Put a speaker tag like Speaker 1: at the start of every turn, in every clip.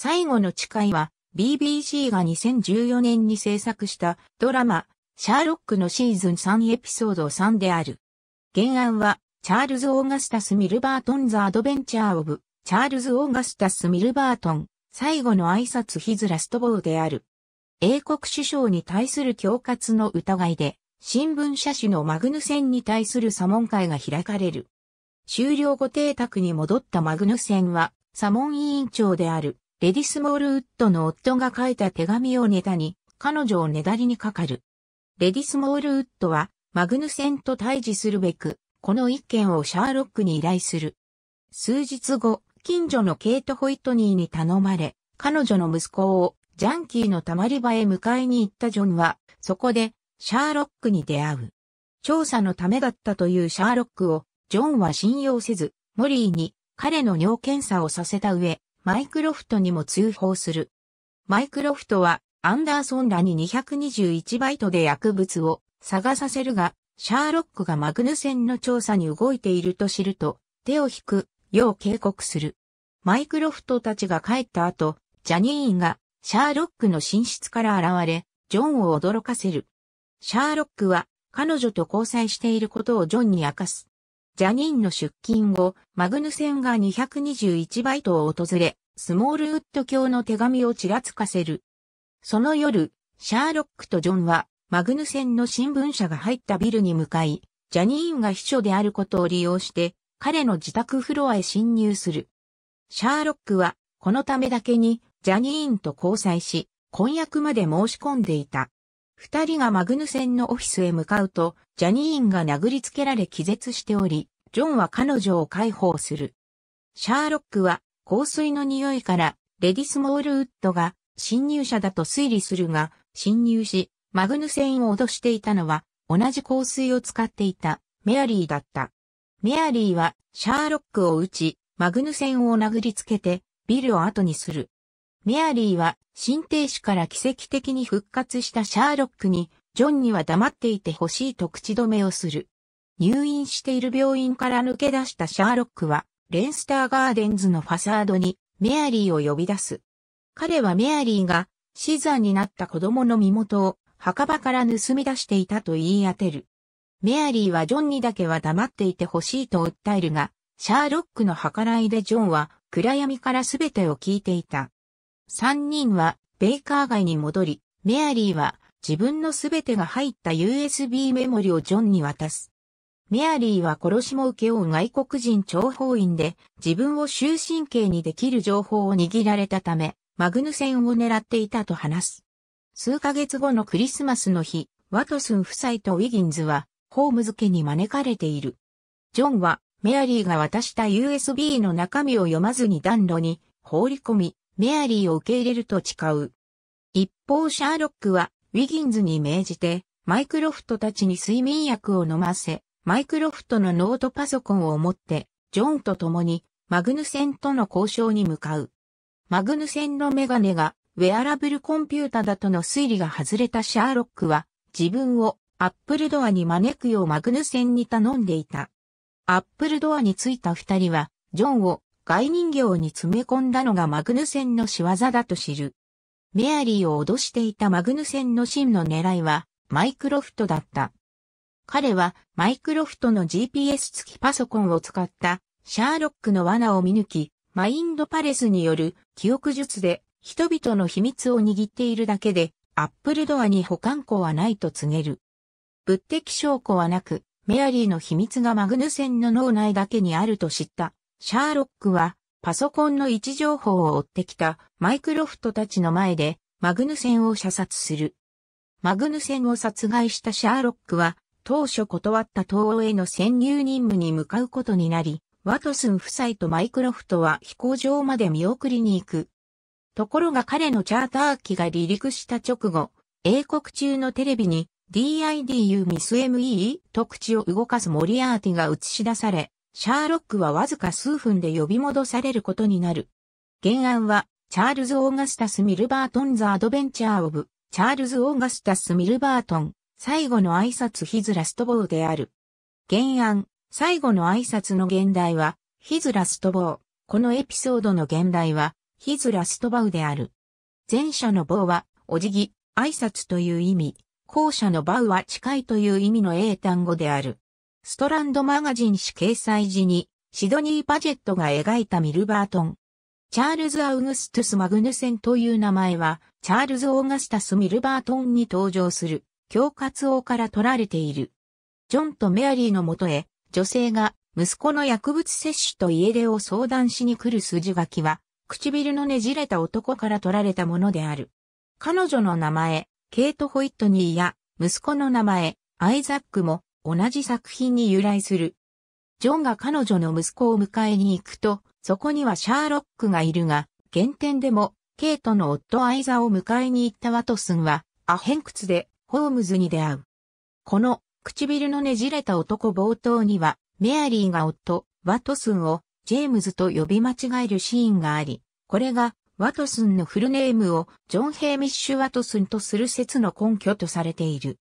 Speaker 1: 最後の誓いは BBC が2014年に制作したドラマ、シャーロックのシーズン3エピソード3である。原案は、チャールズ・オーガスタス・ミルバートン・ザ・アドベンチャー・オブ、チャールズ・オーガスタス・ミルバートン、最後の挨拶ヒズ・ラスト・ボーである。英国首相に対する恐喝の疑いで、新聞社主のマグヌセンに対する査問会が開かれる。終了後邸宅に戻ったマグヌセンは、査問委員長であるレディスモールウッドの夫が書いた手紙をネタに、彼女をねだりにかかる。レディスモールウッドは、マグヌセンと対峙するべく、この一件をシャーロックに依頼する。数日後、近所のケイト・ホイトニーに頼まれ、彼女の息子をジャンキーの溜まり場へ迎えに行ったジョンは、そこでシャーロックに出会う。調査のためだったというシャーロックを、ジョンは信用せず、モリーに彼の尿検査をさせた上、マイクロフトにも通報する。マイクロフトは、アンダーソンらに221バイトで薬物を探させるが、シャーロックがマグヌセンの調査に動いていると知ると、手を引く、よう警告する。マイクロフトたちが帰った後、ジャニーンが、シャーロックの寝室から現れ、ジョンを驚かせる。シャーロックは、彼女と交際していることをジョンに明かす。ジャニーンの出勤後、マグヌセンが221バイトを訪れ、スモールウッド教の手紙をちらつかせる。その夜、シャーロックとジョンは、マグヌセンの新聞社が入ったビルに向かい、ジャニーンが秘書であることを利用して、彼の自宅フロアへ侵入する。シャーロックは、このためだけに、ジャニーンと交際し、婚約まで申し込んでいた。二人がマグヌセンのオフィスへ向かうと、ジャニーンが殴りつけられ気絶しており、ジョンは彼女を解放する。シャーロックは香水の匂いからレディスモールウッドが侵入者だと推理するが、侵入し、マグヌセンを脅していたのは同じ香水を使っていたメアリーだった。メアリーはシャーロックを撃ち、マグヌセンを殴りつけてビルを後にする。メアリーは心停止から奇跡的に復活したシャーロックに、ジョンには黙っていてほしいと口止めをする。入院している病院から抜け出したシャーロックは、レンスターガーデンズのファサードにメアリーを呼び出す。彼はメアリーが死産になった子供の身元を墓場から盗み出していたと言い当てる。メアリーはジョンにだけは黙っていてほしいと訴えるが、シャーロックの計らいでジョンは暗闇からすべてを聞いていた。三人はベイカー街に戻り、メアリーは自分のすべてが入った USB メモリをジョンに渡す。メアリーは殺しも受け負う外国人諜報員で自分を終身刑にできる情報を握られたため、マグヌセンを狙っていたと話す。数ヶ月後のクリスマスの日、ワトスン夫妻とウィギンズはホームズ家に招かれている。ジョンはメアリーが渡した USB の中身を読まずに暖炉に放り込み、メアリーを受け入れると誓う。一方シャーロックはウィギンズに命じてマイクロフトたちに睡眠薬を飲ませ、マイクロフトのノートパソコンを持ってジョンと共にマグヌセンとの交渉に向かう。マグヌセンのメガネがウェアラブルコンピュータだとの推理が外れたシャーロックは自分をアップルドアに招くようマグヌセンに頼んでいた。アップルドアに着いた二人はジョンを外人形に詰め込んだのがマグヌセンの仕業だと知る。メアリーを脅していたマグヌセンの真の狙いは、マイクロフトだった。彼は、マイクロフトの GPS 付きパソコンを使った、シャーロックの罠を見抜き、マインドパレスによる記憶術で、人々の秘密を握っているだけで、アップルドアに保管庫はないと告げる。物的証拠はなく、メアリーの秘密がマグヌセンの脳内だけにあると知ったシャーロックは、パソコンの位置情報を追ってきたマイクロフトたちの前で、マグヌセンを射殺する。マグヌセンを殺害したシャーロックは、当初断った東欧への潜入任務に向かうことになり、ワトスン夫妻とマイクロフトは飛行場まで見送りに行く。ところが彼のチャーター機が離陸した直後、英国中のテレビに DIDU ミス ME と口を動かすモリアーティが映し出され、シャーロックはわずか数分で呼び戻されることになる。原案は、チャールズ・オーガスタス・ミルバートン・ザ・アドベンチャー・オブ、チャールズ・オーガスタス・ミルバートン、最後の挨拶ヒズ・ラストボーである。原案、最後の挨拶の現代は、ヒズ・ラストボー。このエピソードの現代は、ヒズ・ラストバウである。前者のボウは、お辞儀、挨拶という意味、後者のバウは近いという意味の英単語である。ストランドマガジン誌掲載時に、シドニー・パジェットが描いたミルバートン。チャールズ・アウグストゥス・マグヌセンという名前は、チャールズ・オーガスタス・ミルバートンに登場する、恐喝王から取られている。ジョンとメアリーのもとへ、女性が、息子の薬物摂取と家出を相談しに来る筋書きは、唇のねじれた男から取られたものである。彼女の名前、ケイト・ホイットニーや、息子の名前、アイザックも、同じ作品に由来する。ジョンが彼女の息子を迎えに行くと、そこにはシャーロックがいるが、原点でも、ケイトの夫アイザを迎えに行ったワトスンは、アヘンクツで、ホームズに出会う。この、唇のねじれた男冒頭には、メアリーが夫、ワトスンを、ジェームズと呼び間違えるシーンがあり、これが、ワトスンのフルネームを、ジョン・ヘイミッシュ・ワトスンとする説の根拠とされている。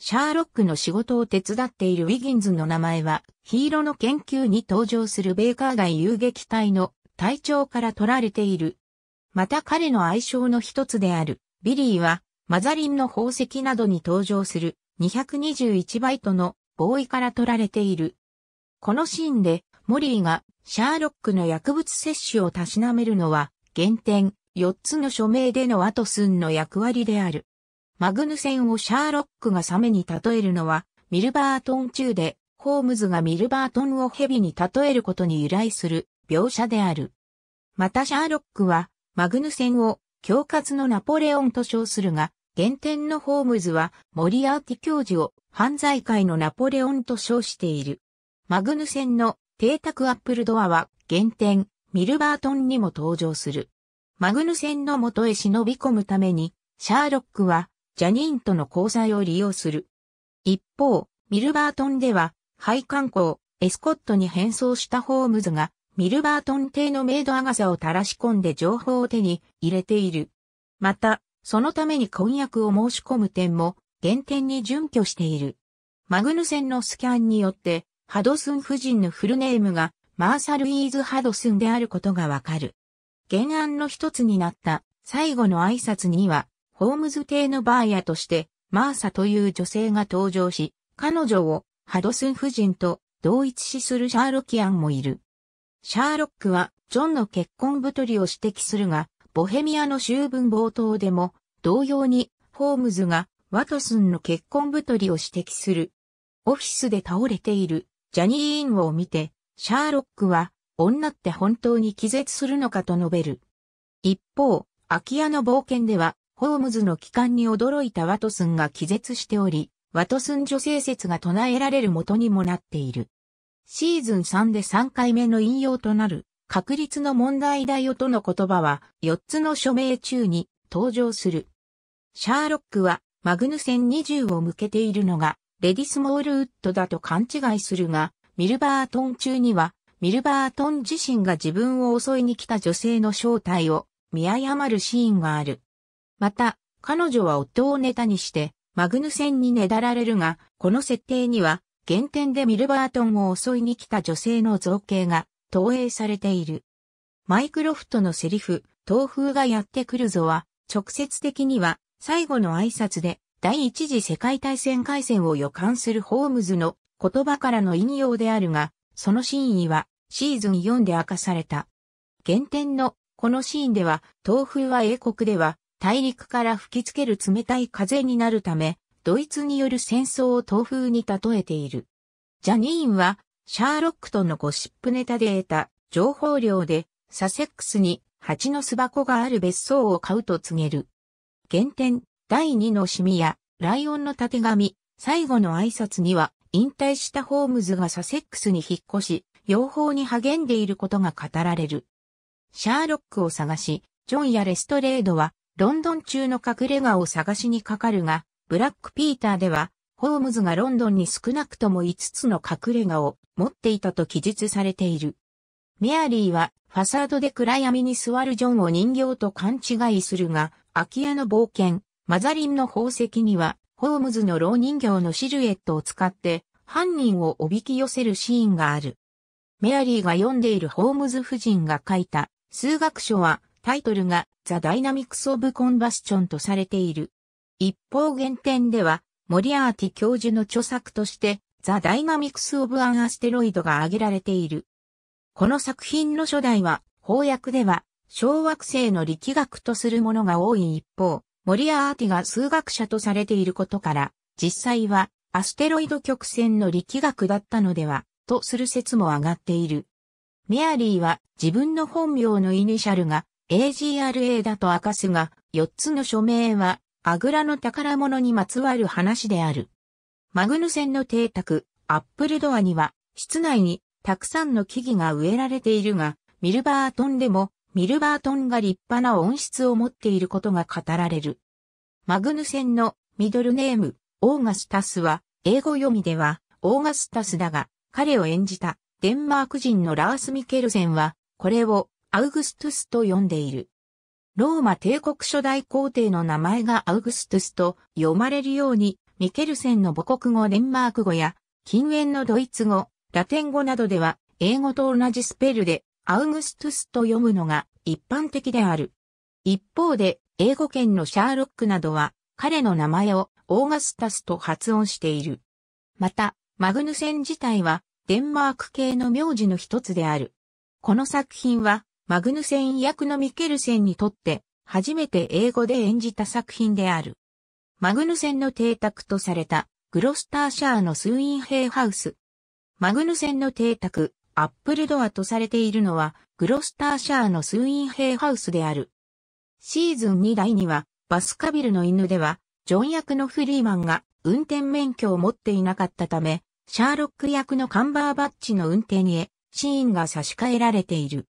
Speaker 1: シャーロックの仕事を手伝っているウィギンズの名前は、ヒーローの研究に登場するベーカー街遊撃隊の隊長から取られている。また彼の愛称の一つである、ビリーは、マザリンの宝石などに登場する221バイトのボーイから取られている。このシーンで、モリーがシャーロックの薬物摂取をたしなめるのは、原点4つの署名でのワトスンの役割である。マグヌセンをシャーロックがサメに例えるのは、ミルバートン中で、ホームズがミルバートンを蛇に例えることに由来する描写である。またシャーロックは、マグヌセンを恐喝のナポレオンと称するが、原点のホームズはモリアーティ教授を犯罪界のナポレオンと称している。マグヌセンの邸宅アップルドアは原点、ミルバートンにも登場する。マグヌセンの元へ忍び込むために、シャーロックはジャニーンとの交際を利用する。一方、ミルバートンでは、配管工、エスコットに変装したホームズが、ミルバートン邸のメイドアガサを垂らし込んで情報を手に入れている。また、そのために婚約を申し込む点も、原点に準拠している。マグヌセンのスキャンによって、ハドスン夫人のフルネームが、マーサルイーズ・ハドスンであることがわかる。原案の一つになった、最後の挨拶には、ホームズ邸のバーヤとして、マーサという女性が登場し、彼女をハドスン夫人と同一視するシャーロキアンもいる。シャーロックは、ジョンの結婚太りを指摘するが、ボヘミアの終文冒頭でも、同様に、ホームズが、ワトスンの結婚太りを指摘する。オフィスで倒れている、ジャニー・インを見て、シャーロックは、女って本当に気絶するのかと述べる。一方、空き家の冒険では、ホームズの帰還に驚いたワトスンが気絶しており、ワトスン女性説が唱えられる元にもなっている。シーズン3で3回目の引用となる、確率の問題だよとの言葉は、4つの署名中に登場する。シャーロックは、マグヌセン20を向けているのが、レディスモールウッドだと勘違いするが、ミルバートン中には、ミルバートン自身が自分を襲いに来た女性の正体を見誤るシーンがある。また、彼女は夫をネタにして、マグヌセンにねだられるが、この設定には、原点でミルバートンを襲いに来た女性の造形が投影されている。マイクロフトのセリフ、東風がやってくるぞは、直接的には、最後の挨拶で、第一次世界大戦開戦を予感するホームズの言葉からの引用であるが、その真意は、シーズン4で明かされた。原点の、このシーンでは、東風は英国では、大陸から吹きつける冷たい風になるため、ドイツによる戦争を東風に例えている。ジャニーンは、シャーロックとのゴシップネタで得た情報量で、サセックスに蜂の巣箱がある別荘を買うと告げる。原点、第2のシミや、ライオンのたてがみ、最後の挨拶には、引退したホームズがサセックスに引っ越し、養蜂に励んでいることが語られる。シャーロックを探し、ジョンやレストレードはロンドン中の隠れ家を探しにかかるが、ブラックピーターでは、ホームズがロンドンに少なくとも5つの隠れ家を持っていたと記述されている。メアリーはファサードで暗闇に座るジョンを人形と勘違いするが、空き家の冒険、マザリンの宝石には、ホームズの老人形のシルエットを使って犯人をおびき寄せるシーンがある。メアリーが読んでいるホームズ夫人が書いた数学書はタイトルがザ・ダイナミクス・オブ・コンバスチョンとされている。一方原点では、モリアーティ教授の著作として、ザ・ダイナミクス・オブ・アン・アステロイドが挙げられている。この作品の初代は、翻訳では、小惑星の力学とするものが多い一方、モリアーティが数学者とされていることから、実際は、アステロイド曲線の力学だったのでは、とする説も上がっている。メアリーは自分の本名のイニシャルが AGRA だと明かすが、4つの署名は、アグラの宝物にまつわる話である。マグヌセンの邸宅、アップルドアには、室内にたくさんの木々が植えられているが、ミルバートンでも、ミルバートンが立派な温室を持っていることが語られる。マグヌセンのミドルネーム、オーガスタスは、英語読みでは、オーガスタスだが、彼を演じたデンマーク人のラース・ミケルセンは、これをアウグストゥスと呼んでいる。ローマ帝国初代皇帝の名前がアウグストゥスと読まれるように、ミケルセンの母国語デンマーク語や、近縁のドイツ語、ラテン語などでは、英語と同じスペルで、アウグストゥスと読むのが一般的である。一方で、英語圏のシャーロックなどは、彼の名前をオーガスタスと発音している。また、マグヌセン自体は、デンマーク系の名字の一つである。この作品は、マグヌセン役のミケルセンにとって初めて英語で演じた作品である。マグヌセンの邸宅とされたグロスターシャーのスウィンヘイハウス。マグヌセンの邸宅、アップルドアとされているのはグロスターシャーのスウィンヘイハウスである。シーズン2代にはバスカビルの犬ではジョン役のフリーマンが運転免許を持っていなかったため、シャーロック役のカンバーバッチの運転へシーンが差し替えられている。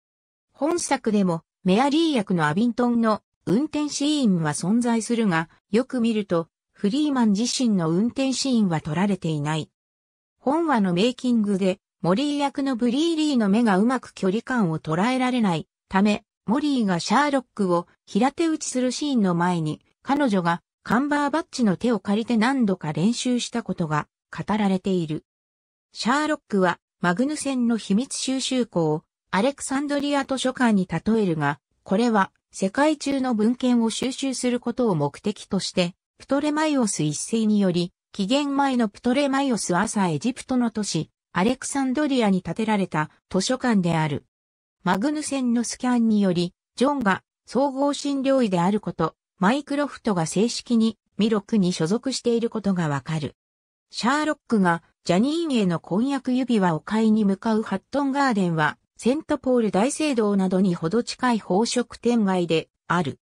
Speaker 1: 本作でも、メアリー役のアビントンの運転シーンは存在するが、よく見ると、フリーマン自身の運転シーンは撮られていない。本話のメイキングで、モリー役のブリーリーの目がうまく距離感を捉えられないため、モリーがシャーロックを平手打ちするシーンの前に、彼女がカンバーバッチの手を借りて何度か練習したことが語られている。シャーロックはマグヌセンの秘密収集校をアレクサンドリア図書館に例えるが、これは世界中の文献を収集することを目的として、プトレマイオス一世により、紀元前のプトレマイオス朝エジプトの都市、アレクサンドリアに建てられた図書館である。マグヌセンのスキャンにより、ジョンが総合診療医であること、マイクロフトが正式にミロクに所属していることがわかる。シャーロックがジャニーンへの婚約指輪を買いに向かうハットンガーデンは、セントポール大聖堂などにほど近い宝飾店街である。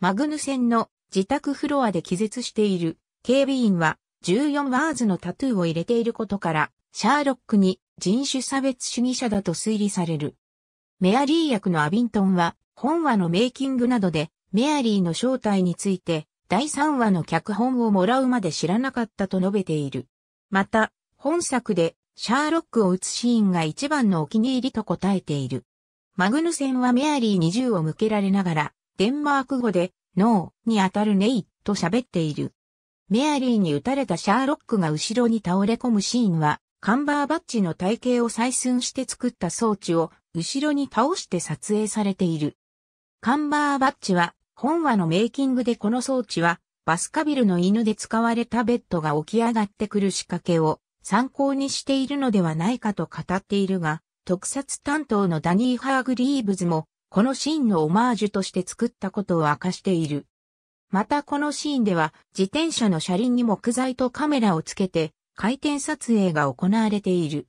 Speaker 1: マグヌセンの自宅フロアで気絶している警備員は14ワーズのタトゥーを入れていることから、シャーロックに人種差別主義者だと推理される。メアリー役のアビントンは、本話のメイキングなどで、メアリーの正体について、第3話の脚本をもらうまで知らなかったと述べている。また、本作でシャーロックを打つシーンが一番のお気に入りと答えている。マグヌセンはメアリーに銃を向けられながら、デンマーク語で、ノーに当たるネイと喋っている。メアリーに撃たれたシャーロックが後ろに倒れ込むシーンは、カンバーバッジの体型を採寸して作った装置を後ろに倒して撮影されている。カンバーバッジは本話のメイキングでこの装置はバスカビルの犬で使われたベッドが起き上がってくる仕掛けを参考にしているのではないかと語っているが、特撮担当のダニー・ハーグリーブズも、このシーンのオマージュとして作ったことを明かしている。またこのシーンでは、自転車の車輪に木材とカメラをつけて、回転撮影が行われている。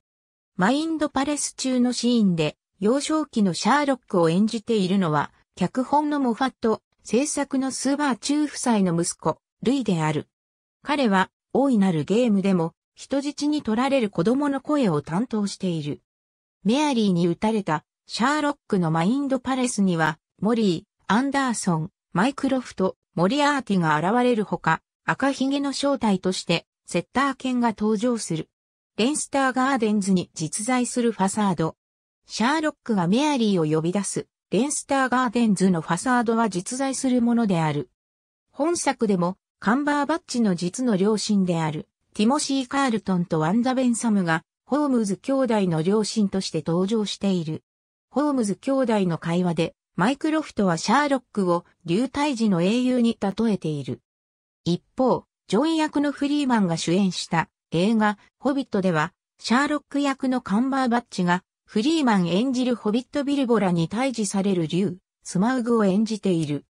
Speaker 1: マインドパレス中のシーンで、幼少期のシャーロックを演じているのは、脚本のモファット、制作のスーバー中夫妻の息子、ルイである。彼は、大いなるゲームでも、人質に取られる子供の声を担当している。メアリーに打たれたシャーロックのマインドパレスには、モリー、アンダーソン、マイクロフト、モリアーティが現れるほか、赤ひげの正体として、セッター犬が登場する。レンスターガーデンズに実在するファサード。シャーロックがメアリーを呼び出す、レンスターガーデンズのファサードは実在するものである。本作でも、カンバーバッチの実の両親である。ティモシー・カールトンとワンダ・ベンサムが、ホームズ兄弟の両親として登場している。ホームズ兄弟の会話で、マイクロフトはシャーロックを流体時の英雄に例えている。一方、ジョン役のフリーマンが主演した映画、ホビットでは、シャーロック役のカンバーバッチが、フリーマン演じるホビット・ビルボラに退治される竜、スマウグを演じている。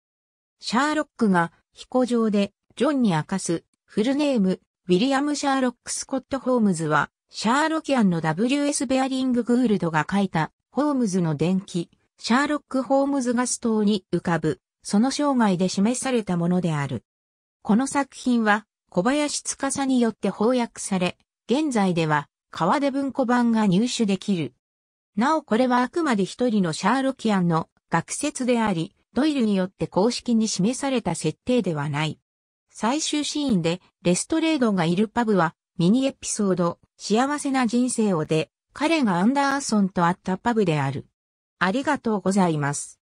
Speaker 1: シャーロックが、飛行場で、ジョンに明かす、フルネーム、ウィリアム・シャーロック・スコット・ホームズは、シャーロキアンの W.S. ベアリング・グールドが書いた、ホームズの伝記、シャーロック・ホームズがストーに浮かぶ、その生涯で示されたものである。この作品は、小林司によって翻訳され、現在では、川出文庫版が入手できる。なおこれはあくまで一人のシャーロキアンの学説であり、ドイルによって公式に示された設定ではない。最終シーンでレストレードがいるパブはミニエピソード幸せな人生をで彼がアンダーソンと会ったパブである。ありがとうございます。